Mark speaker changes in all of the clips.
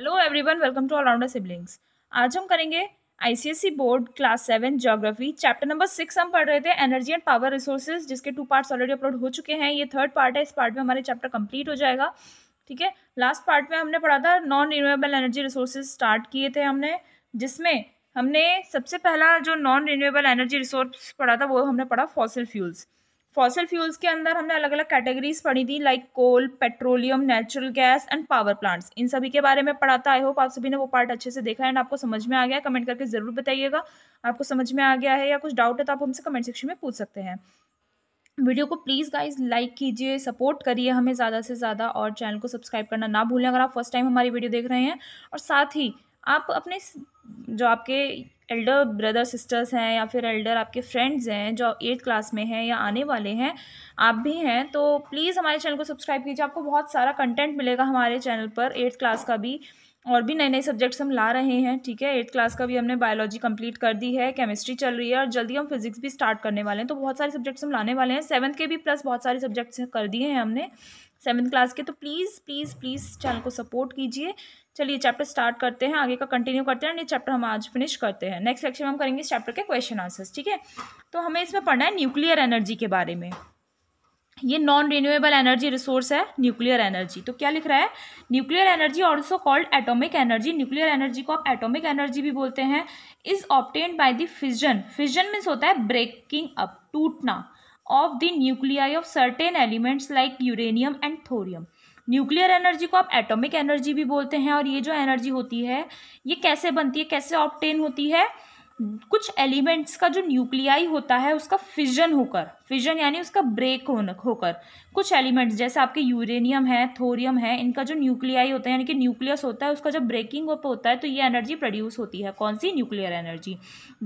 Speaker 1: hello everyone welcome to allrounder siblings आज हम करेंगे ICSC board class seven geography chapter number six हम पढ़ रहे थे एनर्जी एंड पावर रिसोर्सेज जिसके टू पार्ट्स ऑलरेडी अपलोड हो चुके हैं ये थर्ड पार्ट है इस पार्ट में हमारे चैप्टर कंप्लीट हो जाएगा ठीक है लास्ट पार्ट में हमने पढ़ा था non renewable energy resources start किए थे हमने जिसमें हमने सबसे पहला जो नॉन रिन्यूएबल एनर्जी रिसोर्स पढ़ा था वो हमने पढ़ा फॉसिल फ्यूल्स फॉसल फ्यूल्स के अंदर हमने अलग अलग कैटेगरीज पढ़ी थी like coal petroleum natural gas and power plants इन सभी के बारे में पढ़ा था आई होप आप सभी ने वो पार्ट अच्छे से देखा है एंड आपको समझ में आ गया कमेंट करके ज़रूर बताइएगा आपको समझ में आ गया है या कुछ डाउट है तो आप हमसे कमेंट सेक्शन में पूछ सकते हैं वीडियो को प्लीज़ गाइज लाइक कीजिए सपोर्ट करिए हमें ज़्यादा से ज़्यादा और चैनल को सब्सक्राइब करना ना भूलें अगर आप फर्स्ट टाइम हमारी वीडियो देख रहे हैं और साथ ही आप अपने जो आपके एल्डर ब्रदर सिस्टर्स हैं या फिर एल्डर आपके फ्रेंड्स हैं जो एट्थ क्लास में हैं या आने वाले हैं आप भी हैं तो प्लीज़ हमारे चैनल को सब्सक्राइब कीजिए आपको बहुत सारा कंटेंट मिलेगा हमारे चैनल पर एट्थ क्लास का भी और भी नए नए सब्जेक्ट्स हम ला रहे हैं ठीक है एट्थ क्लास का भी हमने बायोलॉजी कंप्लीट कर दी है केमिस्ट्री चल रही है और जल्दी हम फिजिक्स भी स्टार्ट करने वाले हैं तो बहुत सारे सब्जेक्ट्स हम लाने वाले हैं सेवन्थ के भी प्लस बहुत सारे सब्जेक्ट्स कर दिए हैं हमने सेवन्थ क्लास के तो प्लीज़ प्लीज़ प्लीज़ चैनल को सपोर्ट कीजिए चलिए चैप्टर स्टार्ट करते हैं आगे का कंटिन्यू करते हैं ये चैप्टर हम आज फिनिश करते हैं नेक्स्ट लेक्चर में हम करेंगे इस चैप्टर के क्वेश्चन आंसर्स ठीक है तो हमें इसमें पढ़ना है न्यूक्लियर एनर्जी के बारे में ये नॉन रिन्यूएबल एनर्जी रिसोर्स है न्यूक्लियर एनर्जी तो क्या लिख रहा है nuclear energy also called atomic energy nuclear energy को आप एटोमिक एनर्जी भी बोलते हैं is obtained by the fission fission means होता है ब्रेकिंग अप टूटना of the nuclei of certain elements like uranium and thorium nuclear energy को आप एटॉमिक एनर्जी भी बोलते हैं और ये जो एनर्जी होती है ये कैसे बनती है कैसे ऑप्टेन होती है कुछ एलिमेंट्स का जो न्यूक्लियाई होता है उसका फिजन होकर फिजन यानी उसका ब्रेक होकर कुछ एलिमेंट्स जैसे आपके यूरेनियम है थोरियम है इनका जो न्यूक्लियाई होता है यानी कि न्यूक्लियस होता है उसका जब ब्रेकिंग अप होता है तो ये एनर्जी प्रोड्यूस होती है कौन सी nuclear energy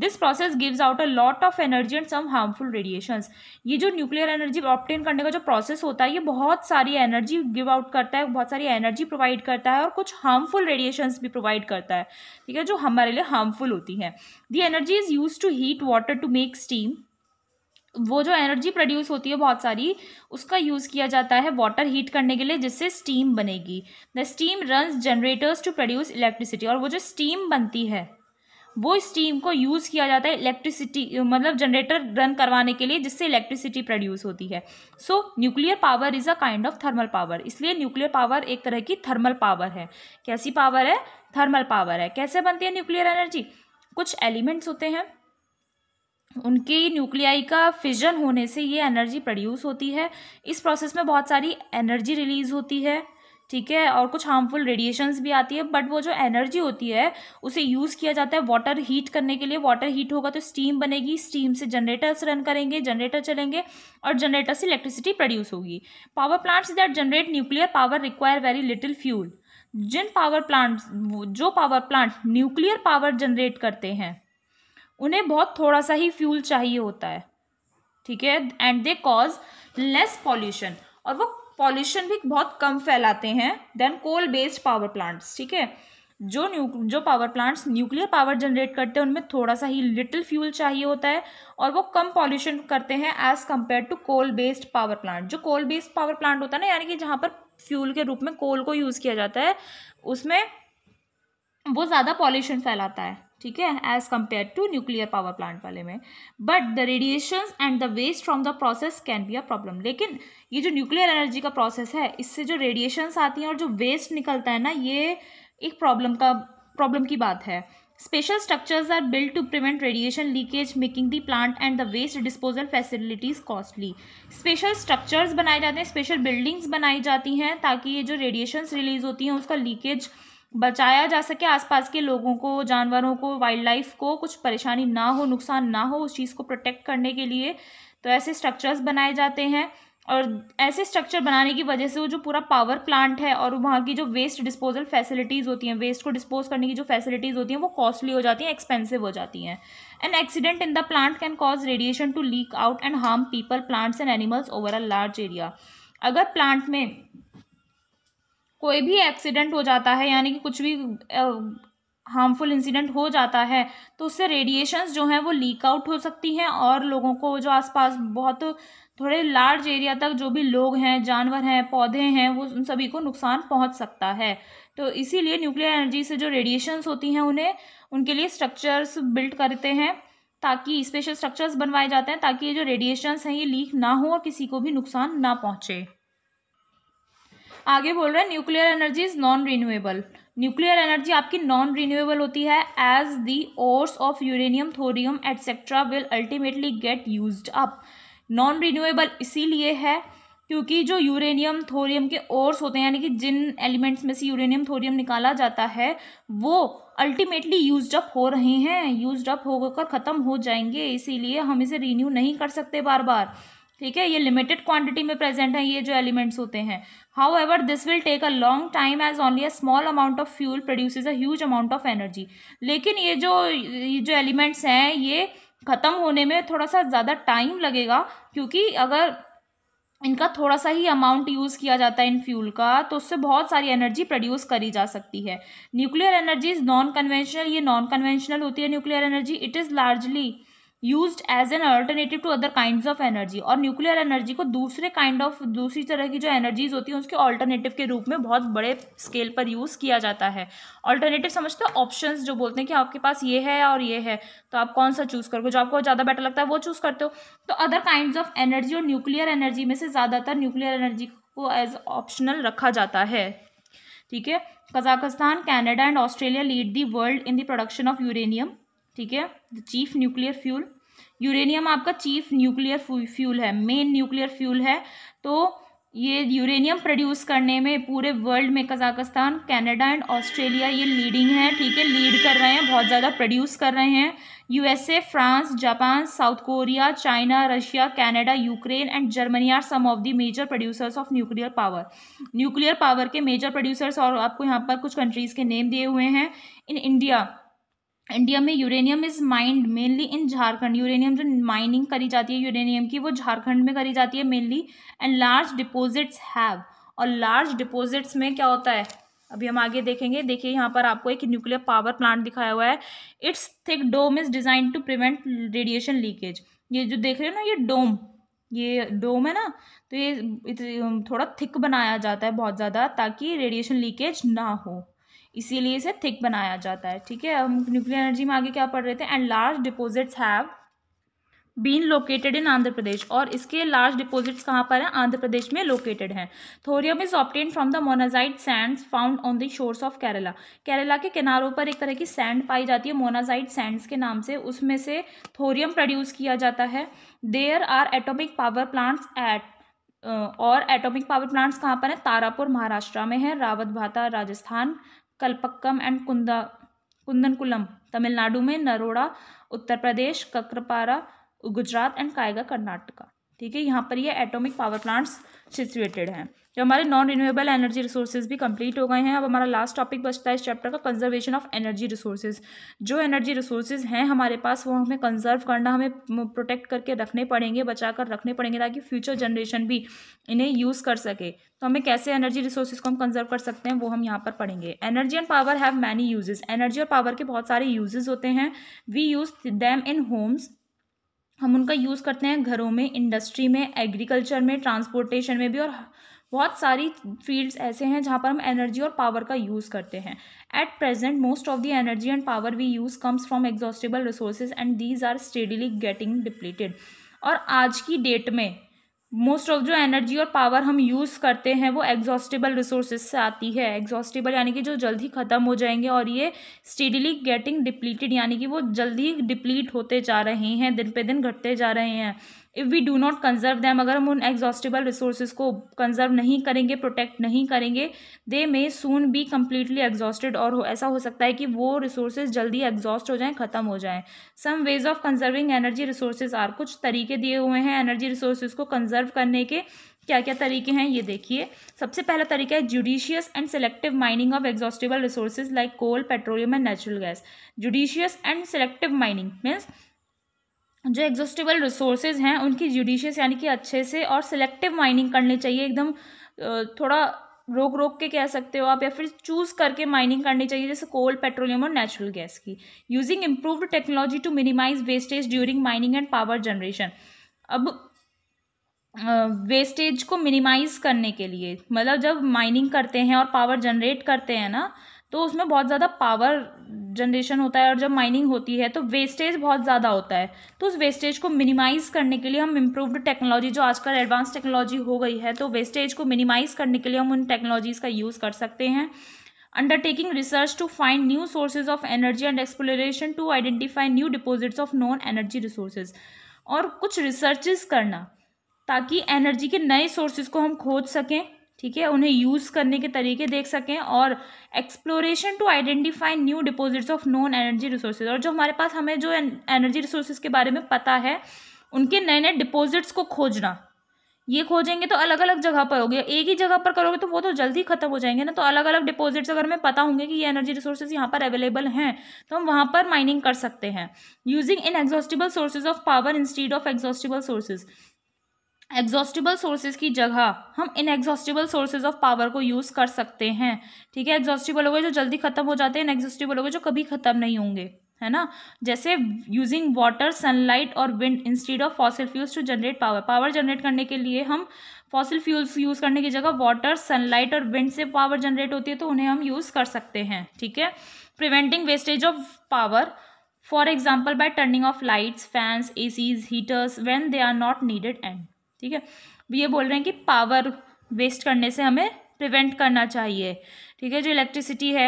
Speaker 1: this process gives out a lot of energy and some harmful radiation ये जो न्यूक्लियर एनर्जी ऑप्टेन करने का जो प्रोसेस होता है ये बहुत सारी एनर्जी गिव आउट करता है बहुत सारी एनर्जी प्रोवाइड करता है और कुछ हार्मफुल रेडिएशंस भी प्रोवाइड करता है ठीक है जो हमारे लिए हार्मफुल होती है the energy is use to heat water to make steam वो जो एनर्जी प्रोड्यूस होती है बहुत सारी उसका यूज़ किया जाता है वाटर हीट करने के लिए जिससे स्टीम बनेगी the steam run generators to produce electricity और वो जो स्टीम बनती है वो स्टीम को यूज़ किया जाता है इलेक्ट्रिसिटी मतलब जनरेटर रन करवाने के लिए जिससे इलेक्ट्रिसिटी प्रोड्यूस होती है so nuclear power is a kind of thermal power इसलिए न्यूक्लियर पावर एक तरह की थर्मल पावर है कैसी पावर है थर्मल पावर है कैसे बनती है न्यूक्लियर एनर्जी कुछ एलिमेंट्स होते हैं उनके न्यूक्लियाई का फिजन होने से ये एनर्जी प्रोड्यूस होती है इस प्रोसेस में बहुत सारी एनर्जी रिलीज होती है ठीक है और कुछ हार्मफुल रेडिएशंस भी आती है बट वो जो एनर्जी होती है उसे यूज़ किया जाता है वाटर हीट करने के लिए वाटर हीट होगा तो स्टीम बनेगी स्टीम से जनरेटर्स रन करेंगे जनरेटर चलेंगे और जनरेटर से इलेक्ट्रिसिटी प्रोड्यूस होगी power plants that generate nuclear power require very little fuel जिन पावर प्लांट्स जो power plant nuclear power generate करते हैं उन्हें बहुत थोड़ा सा ही फ्यूल चाहिए होता है ठीक है and they cause less pollution और वो पॉल्यूशन भी बहुत कम फैलाते हैं than coal based power plants ठीक है जो न्यू जो power plants nuclear power generate करते हैं उनमें थोड़ा सा ही लिटिल फ्यूल चाहिए होता है और वो कम पॉल्यूशन करते हैं as compare to coal based power plant जो कोल बेस्ड पावर प्लांट होता है ना यानी कि जहाँ पर फ्यूल के रूप में कोल को यूज़ किया जाता है उसमें वो ज़्यादा पॉल्यूशन फैलाता है ठीक है as compare to nuclear power plant वाले में but the radiation and the waste from the process can be a problem लेकिन ये जो न्यूक्लियर एनर्जी का प्रोसेस है इससे जो रेडिएशंस आती हैं और जो वेस्ट निकलता है ना ये एक प्रॉब्लम का प्रॉब्लम की बात है special structures are build to prevent radiation leakage making the plant and the waste disposal facilities costly special structures बनाए जाते हैं स्पेशल बिल्डिंग्स बनाई जाती हैं ताकि ये जो रेडिएशंस रिलीज होती हैं उसका लीकेज बचाया जा सके आसपास के लोगों को जानवरों को वाइल्ड लाइफ को कुछ परेशानी ना हो नुकसान ना हो उस चीज़ को प्रोटेक्ट करने के लिए तो ऐसे स्ट्रक्चर्स बनाए जाते हैं और ऐसे स्ट्रक्चर बनाने की वजह से वो जो पूरा पावर प्लांट है और वहाँ की जो वेस्ट डिस्पोजल फैसिलिटीज़ होती हैं वेस्ट को डिस्पोज करने की जो फैसिलिटीज़ होती हैं वो कॉस्टली हो जाती हैं एक्सपेंसिव हो जाती हैं an accident in the plant can cause radiation to leak out and harm people plants and animals over a large area अगर प्लांट में कोई भी एक्सीडेंट हो जाता है यानी कि कुछ भी हार्मफुल इंसिडेंट हो जाता है तो उससे रेडिएशंस जो हैं वो लीक आउट हो सकती हैं और लोगों को जो आसपास बहुत थोड़े लार्ज एरिया तक जो भी लोग हैं जानवर हैं पौधे हैं वो उन सभी को नुकसान पहुंच सकता है तो इसीलिए न्यूक्लियर एनर्जी से जो रेडिएशंस होती हैं उन्हें उनके लिए स्ट्रक्चर्स बिल्ड करते हैं ताकि स्पेशल स्ट्रक्चर्स बनवाए जाते हैं ताकि ये जो रेडिएशंस हैं ये लीक ना हो और किसी को भी नुकसान ना पहुँचे आगे बोल रहे हैं nuclear energy is non renewable nuclear energy आपकी नॉन रिन्यूएबल होती है as the ores of uranium thorium etcetera will ultimately get use up non renewable इसीलिए है क्योंकि जो यूरेनियम थोरियम के ओर्स होते हैं यानी कि जिन एलिमेंट्स में से यूरेनियम थोरियम निकाला जाता है वो अल्टीमेटली यूज अप हो रहे हैं यूज अप होकर ख़त्म हो जाएंगे इसीलिए हम इसे रिन्यू नहीं कर सकते बार बार ठीक है ये लिमिटेड क्वांटिटी में प्रेजेंट है ये जो एलिमेंट्स होते हैं however this will take a long time as only a small amount of fuel produce a huge amount of energy लेकिन ये जो ये जो एलिमेंट्स हैं ये ख़त्म होने में थोड़ा सा ज़्यादा टाइम लगेगा क्योंकि अगर इनका थोड़ा सा ही अमाउंट यूज़ किया जाता है इन फ्यूल का तो उससे बहुत सारी एनर्जी प्रोड्यूस करी जा सकती है nuclear energy is non conventional ये नॉन कन्वेंशनल होती है nuclear energy it is largely use as an alternative to other kind of energy और न्यूक्लियर एनर्जी को दूसरे काइंड ऑफ दूसरी तरह की जो एनर्जीज होती हैं उसके ऑल्टरनेटिव के रूप में बहुत बड़े स्केल पर यूज़ किया जाता है ऑल्टरनेटिव समझते हो ऑप्शन जो बोलते हैं कि आपके पास ये है और ये है तो आप कौन सा चूज़ करोगे जो आपको ज़्यादा बेटर लगता है वो चूज़ करते हो तो अदर काइंड ऑफ एनर्जी और न्यूक्लियर एनर्जी में से ज़्यादातर न्यूक्लियर एनर्जी को एज ऑप्शनल रखा जाता है ठीक है Kazakhstan Canada and Australia lead the world in the production of uranium ठीक है the chief nuclear fuel uranium आपका चीफ न्यूक्लियर फ्यूल है मेन न्यूक्लियर फ्यूल है तो ये यूरेनियम प्रोड्यूस करने में पूरे वर्ल्ड में कजाकिस्तान कनाडा एंड ऑस्ट्रेलिया ये लीडिंग है ठीक है लीड कर रहे हैं बहुत ज़्यादा प्रोड्यूस कर रहे हैं USA France Japan South Korea China Russia Canada Ukraine and Germany are some of the major producers of nuclear power nuclear power के मेजर प्रोड्यूसर्स और आपको यहाँ पर कुछ कंट्रीज़ के नेम दिए हुए हैं इन इंडिया इंडिया में uranium is mined mainly in Jharkhand uranium जो माइनिंग करी जाती है यूरेनियम की वो झारखंड में करी जाती है mainly and large deposits have और लार्ज डिपोजिट्स में क्या होता है अभी हम आगे देखेंगे देखिए यहाँ पर आपको एक न्यूक्लियर पावर प्लांट दिखाया हुआ है its thick dome is design to prevent radiation leakage ये जो देख रहे हो ना ये डोम ये डोम है ना तो ये थोड़ा थिक बनाया जाता है बहुत ज़्यादा ताकि रेडिएशन लीकेज ना हो इसीलिए इसे थिक बनाया जाता है ठीक है हम न्यूक्लियर एनर्जी में आगे क्या पढ़ रहे थे and large deposits have been located in Andhra Pradesh और इसके लार्ज डिपोजिट्स कहाँ पर हैं आंध्र प्रदेश में लोकेटेड हैं thorium is obtain from the monazite sands found on the shores of Kerala Kerala के किनारों पर एक तरह की सैंड पाई जाती है मोनाजाइट सैंड्स के नाम से उसमें से थोरियम प्रोड्यूस किया जाता है there are atomic power plants at और एटॉमिक पावर प्लांट्स कहाँ पर हैं तारापुर महाराष्ट्र में है रावत भाता राजस्थान कल्पक्कम एंड कुंदा कुंदनकुलम तमिलनाडु में नरोड़ा उत्तर प्रदेश कक्रपारा गुजरात एंड कायगा कर्नाटका ठीक है यहाँ पर ये एटॉमिक पावर प्लांट्स सिचुएटेड हैं तो हमारे नॉन रिन्यूएबल एनर्जी रिसोर्सेज भी कंप्लीट हो गए हैं अब हमारा लास्ट टॉपिक बचता है इस चैप्टर का कंजर्वेशन ऑफ एनर्जी रिसोर्सेज जो एनर्जी रिसोर्सेज हैं हमारे पास वो हमें कंजर्व करना हमें प्रोटेक्ट करके रखने पड़ेंगे बचा कर रखने पड़ेंगे ताकि फ्यूचर जनरेशन भी इन्हें यूज़ कर सके तो हमें कैसे एनर्जी रिसोर्सेज को हम कंजर्व कर सकते हैं वो हम यहाँ पर पढ़ेंगे energy and power have many uses energy और पावर के बहुत सारे यूजेज़ होते हैं we use them in homes हम उनका यूज़ करते हैं घरों में इंडस्ट्री में एग्रीकल्चर में ट्रांसपोर्टेशन में भी और बहुत सारी फील्ड्स ऐसे हैं जहाँ पर हम एनर्जी और पावर का यूज़ करते हैं at present most of the energy and power we use comes from exhaustible resources and these are steadily getting depleted और आज की डेट में मोस्ट ऑफ जो एनर्जी और पावर हम यूज़ करते हैं वो एग्जॉस्टेबल रिसोर्सेज से आती है एग्जॉस्टेबल यानी कि जो जल्दी ख़त्म हो जाएंगे और ये स्टीडली गेटिंग डिप्लीटेड यानी कि वो जल्दी डिप्लीट होते जा रहे हैं दिन पे दिन घटते जा रहे हैं if we do not conserve them अगर हम उन एग्जॉस्टेबल रिसोर्स को कंजर्व नहीं करेंगे प्रोटेक्ट नहीं करेंगे they may soon be completely exhausted और हो, ऐसा हो सकता है कि वो रिसोर्सेज जल्दी एग्जॉस्ट हो जाएँ ख़त्म हो जाएँ some ways of conserving energy resources are कुछ तरीके दिए हुए हैं एनर्जी रिसोर्स को कंजर्व करने के क्या क्या तरीके हैं ये देखिए सबसे पहला तरीका है judicious and selective mining of exhaustible resources like coal petroleum and natural gas judicious and selective mining means जो एग्जॉस्टेबल रिसोर्सेज हैं उनकी जुडिशियस यानी कि अच्छे से और सिलेक्टिव माइनिंग करनी चाहिए एकदम थोड़ा रोक रोक के कह सकते हो आप या फिर चूज करके माइनिंग करनी चाहिए जैसे कोल पेट्रोलियम और नेचुरल गैस की using improved technology to minimise wastage during mining and power generation अब वेस्टेज को मिनिमाइज करने के लिए मतलब जब माइनिंग करते हैं और पावर जनरेट करते हैं ना तो उसमें बहुत ज़्यादा पावर जनरेशन होता है और जब माइनिंग होती है तो वेस्टेज बहुत ज़्यादा होता है तो उस वेस्टेज को मिनिमाइज़ करने के लिए हम इम्प्रूव्ड टेक्नोलॉजी जो आजकल एडवांस टेक्नोलॉजी हो गई है तो वेस्टेज को मिनिमाइज़ करने के लिए हम उन टेक्नोलॉजीज़ का यूज़ कर सकते हैं undertaking research to find new sources of energy and exploration to identify new deposits of non energy resources और कुछ रिसर्च करना ताकि एनर्जी के नए सोर्सेज को हम खोज सकें ठीक है उन्हें यूज़ करने के तरीके देख सकें और exploration to identify new deposits of non energy resources और जो हमारे पास हमें जो एनर्जी रिसोर्सेज के बारे में पता है उनके नए नए डिपॉजिट्स को खोजना ये खोजेंगे तो अलग अलग जगह पर होगी एक ही जगह पर करोगे तो वो तो जल्दी खत्म हो जाएंगे ना तो अलग अलग डिपॉजिट्स अगर हमें पता होंगे कि ये एनर्जी रिसोर्सेज यहाँ पर अवेलेबल हैं तो हम वहाँ पर माइनिंग कर सकते हैं using inexhaustible sources of power instead of exhaustible sources exhaustible sources की जगह हम inexhaustible sources of power को यूज़ कर सकते हैं ठीक है एग्जॉस्टिबल हो गए जो जल्दी ख़त्म हो जाते हैं एग्जॉस्टिबल हो गए जो कभी ख़त्म नहीं होंगे है ना जैसे यूजिंग वाटर सनलाइट और wind instead of fossil fuels to generate power power generate करने के लिए हम फॉसिल फ्यूल्स यूज़ करने की जगह वाटर सनलाइट और विंड से पावर जनरेट होती है तो उन्हें हम यूज़ कर सकते हैं ठीक है preventing wastage of power for example by turning off lights fans A Cs heaters when they are not needed and ठीक है ये बोल रहे हैं कि पावर वेस्ट करने से हमें प्रिवेंट करना चाहिए ठीक है जो इलेक्ट्रिसिटी है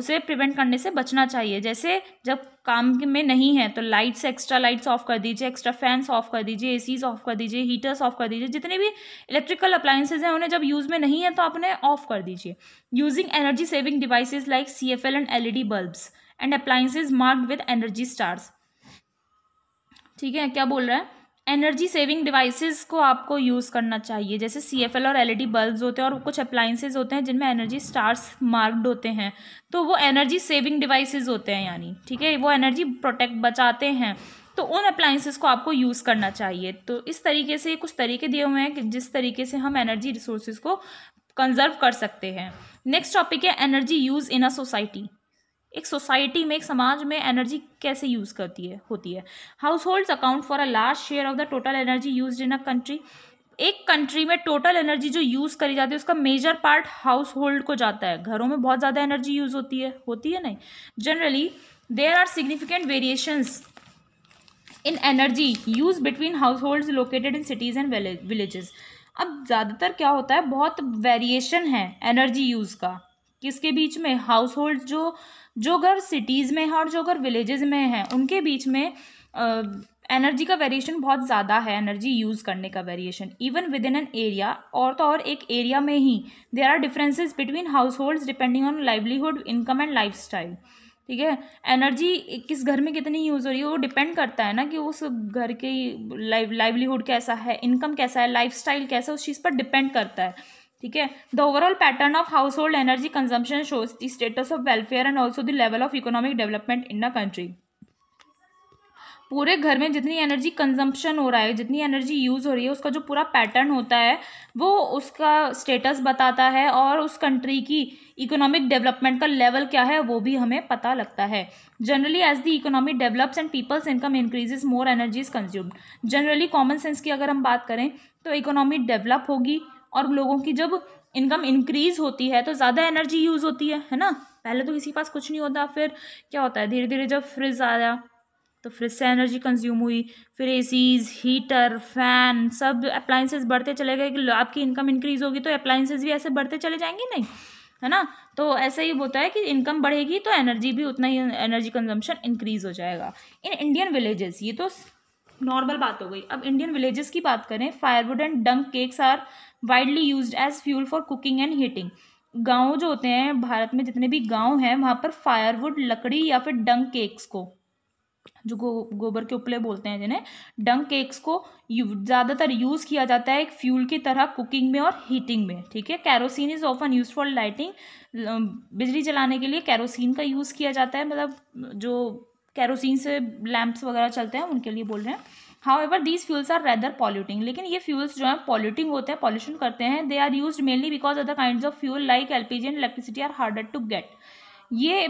Speaker 1: उसे प्रिवेंट करने से बचना चाहिए जैसे जब काम में नहीं है तो लाइट्स एक्स्ट्रा लाइट्स ऑफ कर दीजिए एक्स्ट्रा फैंस ऑफ कर दीजिए एसीज ऑफ कर दीजिए हीटर्स ऑफ कर दीजिए जितने भी इलेक्ट्रिकल अप्लाइंसेज हैं उन्हें जब यूज़ में नहीं है तो आप उन्हें ऑफ कर दीजिए using energy saving devices like C F L and L E D bulbs and appliances marked with energy stars ठीक है क्या बोल रहा है एनर्जी सेविंग डिवाइसेस को आपको यूज़ करना चाहिए जैसे सी एफ एल और एल ई डी बल्ब होते हैं और कुछ अप्लाइंसेज होते हैं जिनमें एनर्जी स्टार्स मार्क्ड होते हैं तो वो एनर्जी सेविंग डिवाइसेस होते हैं यानी ठीक है वो एनर्जी प्रोटेक्ट बचाते हैं तो उन अप्लाइंसेस को आपको यूज़ करना चाहिए तो इस तरीके से कुछ तरीके दिए हुए हैं कि जिस तरीके से हम एनर्जी रिसोर्सेज को कंजर्व कर सकते हैं नेक्स्ट टॉपिक है energy use in a society एक सोसाइटी में एक समाज में एनर्जी कैसे यूज़ करती है होती है households account for a large share of the total energy use in a country एक कंट्री में टोटल एनर्जी जो यूज़ करी जाती है उसका मेजर पार्ट हाउस होल्ड को जाता है घरों में बहुत ज़्यादा एनर्जी यूज़ होती है होती है नहीं generally there are significant variations in energy use between household located in cities and villages अब ज़्यादातर क्या होता है बहुत वेरिएशन है एनर्जी यूज़ का किसके बीच में हाउस होल्ड जो जो घर सिटीज़ में हैं और जो घर विलेजेस में हैं उनके बीच में एनर्जी का वेरिएशन बहुत ज़्यादा है एनर्जी यूज़ करने का variation even within an area और तो और एक एरिया में ही there are differences between household depending on livelihood income and lifestyle ठीक है एनर्जी किस घर में कितनी यूज़ हो रही है वो डिपेंड करता है ना कि उस घर के लाइव लाइवलीहुड कैसा है इनकम कैसा है लाइफ स्टाइल कैसा है उस चीज़ पर डिपेंड करता है ठीक है the overall pattern of household energy consumption shows the status of welfare and also the level of economic development in the country पूरे घर में जितनी एनर्जी कंजम्पशन हो रहा है जितनी एनर्जी यूज़ हो रही है उसका जो पूरा पैटर्न होता है वो उसका स्टेटस बताता है और उस कंट्री की इकोनॉमिक डेवलपमेंट का लेवल क्या है वो भी हमें पता लगता है generally as the economy develops and people's income increases more energy is consumed generally common sense की अगर हम बात करें तो इकोनॉमी डेवलप होगी और लोगों की जब इनकम इंक्रीज होती है तो ज़्यादा एनर्जी यूज़ होती है है ना पहले तो किसी के पास कुछ नहीं होता फिर क्या होता है धीरे धीरे जब फ्रिज आया तो फ्रिज से एनर्जी कंज्यूम हुई फिर एसीज हीटर फैन सब अप्लाइंसेज बढ़ते चले गए कि आपकी इनकम इंक्रीज़ होगी तो अप्लाइंसेज भी ऐसे बढ़ते चले जाएंगे नहीं है ना तो ऐसा ही होता है कि इनकम बढ़ेगी तो एनर्जी भी उतना ही एनर्जी कंजम्पशन इंक्रीज़ हो जाएगा इन इंडियन विलेजेस ये तो नॉर्मल बात हो गई अब इंडियन विलेजेस की बात करें firewood and dung cakes are widely use as fuel for cooking and heating गाँव जो होते हैं भारत में जितने भी गाँव हैं वहाँ पर फायरवुड लकड़ी या फिर डंक केक्स को जो गो, गोबर के उपले बोलते हैं जिन्हें डंक केक्स को ज़्यादातर यूज़ किया जाता है एक फ्यूल की तरह कुकिंग में और हीटिंग में ठीक है kerosene is often use for lighting बिजली जलाने के लिए कैरोसिन का यूज़ किया जाता है मतलब जो कैरोसिन से लैंप्स वगैरह चलते हैं उनके लिए बोल रहे हैं however these fuels are rather polluting लेकिन ये फ्यूल्स जो हैं पॉल्यूटिंग होते हैं पॉल्यूशन करते हैं they are use mainly because other kind of fuel like L P G and electricity are harder to get ये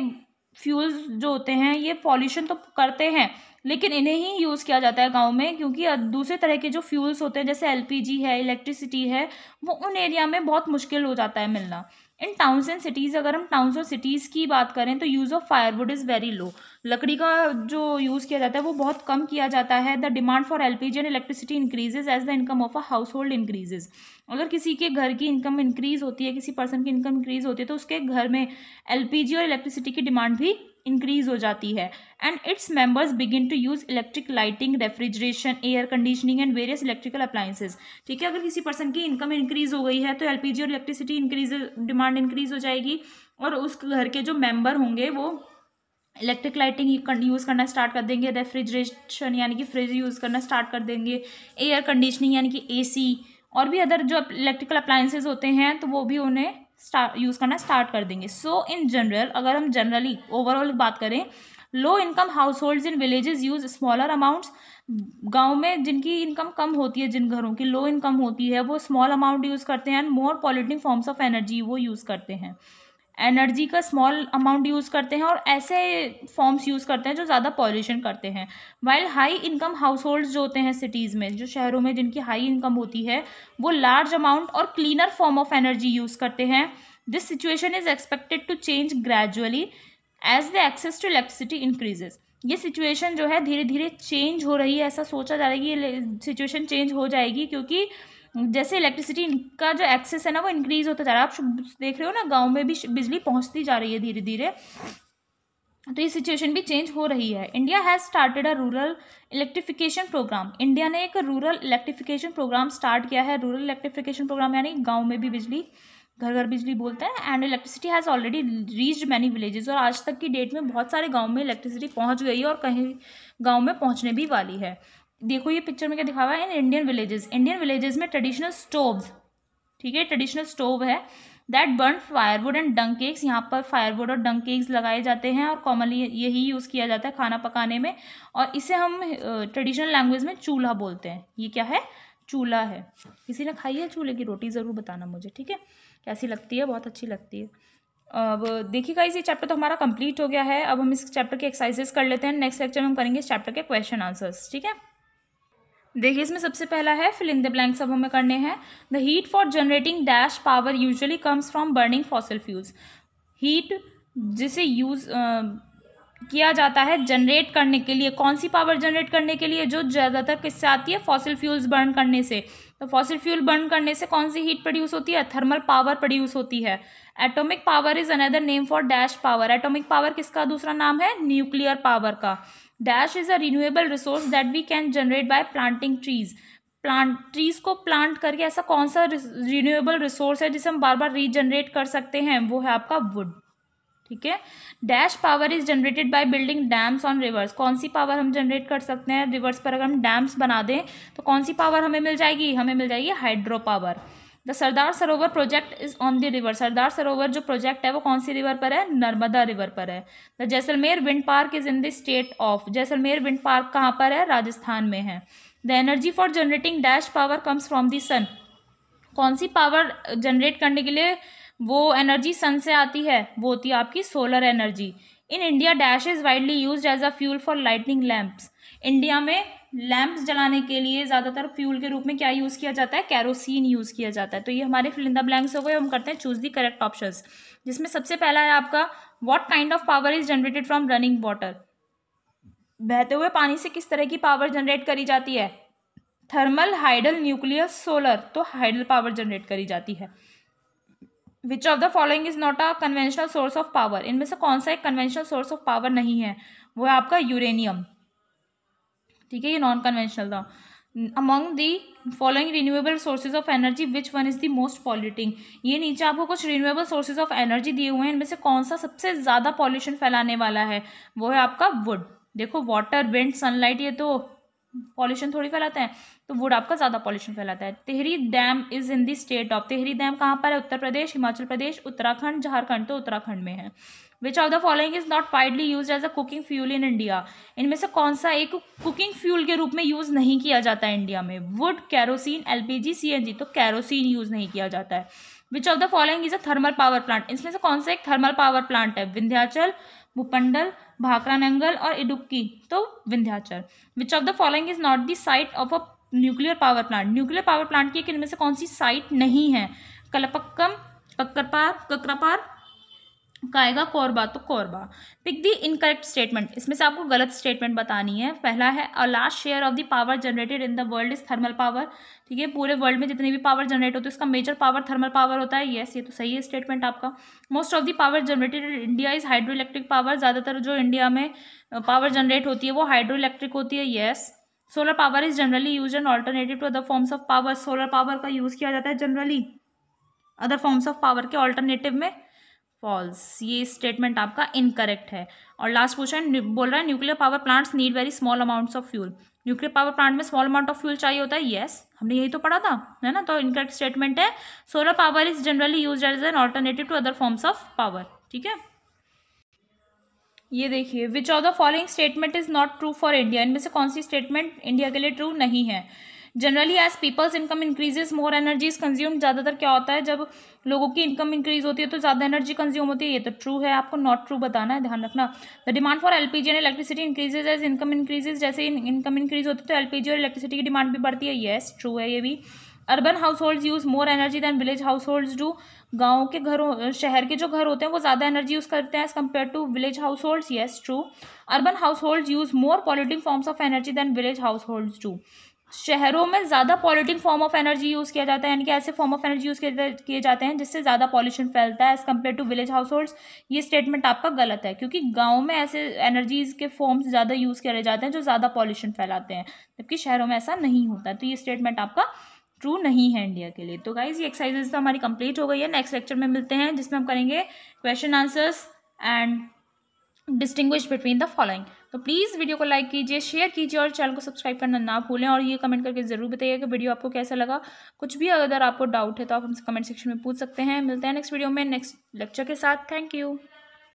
Speaker 1: फ्यूल्स जो होते हैं ये पॉल्यूशन तो करते हैं लेकिन इन्हें ही यूज़ किया जाता है गाँव में क्योंकि दूसरे तरह के जो फ्यूल्स होते हैं जैसे एल पी जी है इलेक्ट्रिसिटी है वो उन एरिया में बहुत मुश्किल हो जाता है मिलना इन टाउन्स एंड सिटीज़ अगर हम टाउन्स और सिटीज़ की बात करें तो use of firewood is very low लकड़ी का जो यूज़ किया जाता है वो बहुत कम किया जाता है the demand for L P G and electricity increases as the income of a household increases अगर किसी के घर की इनकम इंक्रीज़ होती है किसी पर्सन की इनकम इंक्रीज़ होती है तो उसके घर में एल पी जी और इलेक्ट्रिसिटी की डिमांड भी इंक्रीज हो जाती है and its members begin to use electric lighting refrigeration air conditioning and various electrical appliances ठीक है अगर किसी पर्सन की इनकम इंक्रीज हो गई है तो एलपीजी और इलेक्ट्रिसिटी इंक्रीज डिमांड इंक्रीज हो जाएगी और उस घर के जो मेंबर होंगे वो इलेक्ट्रिक लाइटिंग यूज़ करना स्टार्ट कर देंगे रेफ्रिजरेशन यानी कि फ्रिज यूज़ करना स्टार्ट कर देंगे एयर कंडीशनिंग यानी कि एसी और भी अदर जो इलेक्ट्रिकल अप्लाइंसेज होते हैं तो वो भी उन्हें यूज़ करना स्टार्ट कर देंगे सो इन जनरल अगर हम जनरली ओवरऑल बात करें low income household in villages use smaller amounts गांव में जिनकी इनकम कम होती है जिन घरों की लो इनकम होती है वो स्मॉल अमाउंट यूज़ करते हैं and more polluting forms of energy वो यूज़ करते हैं एनर्जी का स्मॉल अमाउंट यूज़ करते हैं और ऐसे फॉर्म्स यूज़ करते हैं जो ज़्यादा पॉल्यूशन करते हैं while high income households जो होते हैं सिटीज़ में जो शहरों में जिनकी हाई इनकम होती है वो लार्ज अमाउंट और cleaner form of energy use करते हैं this situation is expected to change gradually as the access to electricity increases ये सिचुएशन जो है धीरे धीरे चेंज हो रही है ऐसा सोचा जा रहा है कि ये सिचुएशन चेंज हो जाएगी क्योंकि जैसे इलेक्ट्रिसिटी का जो एक्सेस है ना वो इंक्रीज़ होता जा रहा है आप देख रहे हो ना गाँव तो में भी बिजली पहुँचती जा रही है धीरे धीरे तो ये सिचुएशन भी चेंज हो रही है India has started a rural electrification programme India ने एक रूरल इलेक्ट्रिफिकेशन प्रोग्राम स्टार्ट किया है रूरल इलेक्ट्रिफिकेशन प्रोग्राम यानी गाँव में भी बिजली घर घर बिजली बोलते हैं and electricity has already reached many villages और आज तक की डेट में बहुत सारे गाँव में इलेक्ट्रिसिटी पहुँच गई है और कहीं गाँव में पहुँचने भी वाली है देखो ये पिक्चर में क्या दिखा हुआ है इन इंडियन विलेजेस इंडियन विलेजेस में ट्रेडिशनल स्टोव्स ठीक है ट्रेडिशनल स्टोव है that burn firewood and dung cakes यहाँ पर फायरवुड और डंक केक्स लगाए जाते हैं और कॉमनली यही यूज़ किया जाता है खाना पकाने में और इसे हम ट्रेडिशनल लैंग्वेज में चूल्हा बोलते हैं ये क्या है चूल्हा है किसी ने खाई है चूल्हे की रोटी ज़रूर बताना मुझे ठीक है कैसी लगती है बहुत अच्छी लगती है अब देखिए गाइज ये चैप्टर तो हमारा कंप्लीट हो गया है अब हम इस चैप्टर की एक्सरसाइजेस कर लेते हैं नेक्स्ट लेक्चर में हम करेंगे इस चैप्टर के क्वेश्चन आंसर्स ठीक है देखिए इसमें सबसे पहला है फिल इन द ब्लैंक सब हमें करने हैं the heat for generating dash power usually comes from burning fossil fuels heat जिसे यूज़ किया जाता है जनरेट करने के लिए कौन सी पावर जनरेट करने के लिए जो ज़्यादातर किससे आती है फॉसिल फ्यूल्स बर्न करने से तो फॉसिल फ्यूल बर्न करने से कौन सी हीट प्रोड्यूस होती है थर्मल पावर प्रोड्यूस होती है atomic power is another name for dash power atomic power किसका दूसरा नाम है न्यूक्लियर पावर का dash is a renewable resource that we can generate by planting trees plant trees को प्लांट करके ऐसा कौन सा रिन्यूएबल रिसोर्स है जिसे हम बार बार रीजनरेट कर सकते हैं वो है आपका वुड ठीक है dash power is generated by building dams on rivers कौन सी पावर हम जनरेट कर सकते हैं रिवर्स पर अगर हम डैम्स बना दें तो कौन सी पावर हमें मिल जाएगी हमें मिल जाएगी hydro power the Sardar Sarovar project is on the river Sardar Sarovar जो प्रोजेक्ट है वो कौन सी रिवर पर है नर्मदा रिवर पर है the Jaisalmer wind park is in the state of Jaisalmer wind park कहाँ पर है राजस्थान में है the energy for generating dash power comes from the sun कौन सी पावर जनरेट करने के लिए वो एनर्जी सन से आती है वो होती है आपकी solar energy in India dash is widely use as a fuel for lightning lamps India में लैंप्स जलाने के लिए ज़्यादातर फ्यूल के रूप में क्या यूज़ किया जाता है कैरोसिन यूज़ किया जाता है तो ये हमारे फिलिंदा ब्लैंक्स हो गए हम करते हैं चूज़ दी करेक्ट ऑप्शन जिसमें सबसे पहला है आपका what kind of power is generated from running water बहते हुए पानी से किस तरह की पावर जनरेट करी जाती है थर्मल हाइडल न्यूक्लियर सोलर तो हाइडल पावर जनरेट करी जाती है which of the following is not a conventional source of power इनमें से कौन सा एक कन्वेंशनल सोर्स ऑफ पावर नहीं है वो है आपका यूरेनियम ठीक है ये नॉन कन्वेंशनल था among the following renewable sources of energy which one is the most polluting ये नीचे आपको कुछ रिन्यूएबल सोर्सेज ऑफ एनर्जी दिए हुए हैं इनमें से कौन सा सबसे ज़्यादा पॉल्यूशन फैलाने वाला है वो है आपका वुड देखो वाटर विंड सनलाइट ये तो पॉल्यूशन थोड़ी फैलाता है तो वुड आपका ज़्यादा पॉल्यूशन फैलाता है Tehri dam is in the state of Tehri dam कहाँ पर है उत्तर प्रदेश हिमाचल प्रदेश उत्तराखंड झारखंड तो उत्तराखंड में है which of the following is not widely use as a cooking fuel in India इनमें से कौन सा एक कुकिंग फ्यूल के रूप में यूज़ नहीं किया जाता है इंडिया में वुड कैरोसिन एलपीजी पी तो कैरोसिन यूज़ नहीं किया जाता है which of the following is a thermal power plant इसमें से कौन सा एक थर्मल पावर प्लांट है विंध्याचल भूपंडल भाकरानंगल और इडुक्की तो Vindhyachal which of the following is not the site of a nuclear power plant nuclear power plant की इनमें से कौन सी साइट नहीं है कलपक्कम कक्करपार ककरापार का आएगा कौरबा तो Korba pick the incorrect statement इसमें से आपको गलत स्टेटमेंट बतानी है पहला है a last share of the power generated in the world is thermal power ठीक है पूरे वर्ल्ड में जितनी भी पावर जनरेट होती है उसका मेजर पावर थर्मल पावर होता है येस ये तो सही है स्टेटमेंट आपका most of the power generated in India is hydro electric power ज़्यादातर जो इंडिया में पावर जनरेट होती है वो हाइड्रो इलेक्ट्रिक होती है yes solar power is generally use and alternative to other forms of power solar power का use किया जाता है generally other forms of power के ऑल्टरनेटिव में फॉल्स ये स्टेटमेंट आपका इनकरेक्ट है और लास्ट क्वेश्चन बोल रहा है nuclear power plants need very small amounts of fuel nuclear power plant में स्मॉल अमाउंट ऑफ फ्यूल चाहिए होता है येस yes, हमने यही तो पढ़ा था है ना तो इनकरेक्ट स्टेटमेंट है solar power is generally use as an alternative to other forms of power ठीक है ये देखिए which of the following statement is not true for India इनमें से कौन सी स्टेटमेंट इंडिया के लिए ट्रू नहीं है generally as people's income increases more energy is consume ज़्यादातर क्या होता है जब लोगों की इनकम इंक्रीज होती है तो ज़्यादा एनर्जी कंज्यूम होती है ये तो ट्रू है आपको नॉट ट्रू बताना है ध्यान रखना the demand for LPG and electricity increases as income increases जैसे इनकम इंक्रीज होती है तो एलपीजी और इलेक्ट्रिसिटी की डिमांड भी बढ़ती है येस ट्रू है ये भी urban household use more energy than village household do गाँव के घरों शहर के जो घर होते हैं वो ज़्यादा एनर्जी यूज़ करते हैं as compare to village household yes true urban household use more polluting forms of energy than village household do शहरों में ज़्यादा polluting form of energy use किया जाता है यानी कि ऐसे फॉर्म ऑफ एनर्जी यूज़ किए जाते हैं जिससे ज़्यादा पॉल्यूशन फैलता है as compare to village households ये स्टेटमेंट आपका गलत है क्योंकि गाँव में ऐसे एनर्जीज के फॉर्म्स ज़्यादा यूज़ करे जाते हैं जो ज़्यादा पॉल्यूशन फैलाते हैं जबकि शहरों में ऐसा नहीं होता तो ये स्टेटमेंट आपका ट्रू नहीं है इंडिया के लिए तो गाइज ये एक्सरसाइजेज तो हमारी कंप्लीट हो गई है नेक्स्ट लेक्चर में मिलते हैं जिसमें हम करेंगे question answers and distinguish between the following तो प्लीज़ वीडियो को लाइक कीजिए शेयर कीजिए और चैनल को सब्सक्राइब करना ना भूलें और ये कमेंट करके ज़रूर बताइए कि वीडियो आपको कैसा लगा कुछ भी अगर आपको डाउट है तो आप हमसे कमेंट सेक्शन में पूछ सकते हैं मिलते हैं नेक्स्ट वीडियो में नेक्स्ट लेक्चर के साथ थैंक यू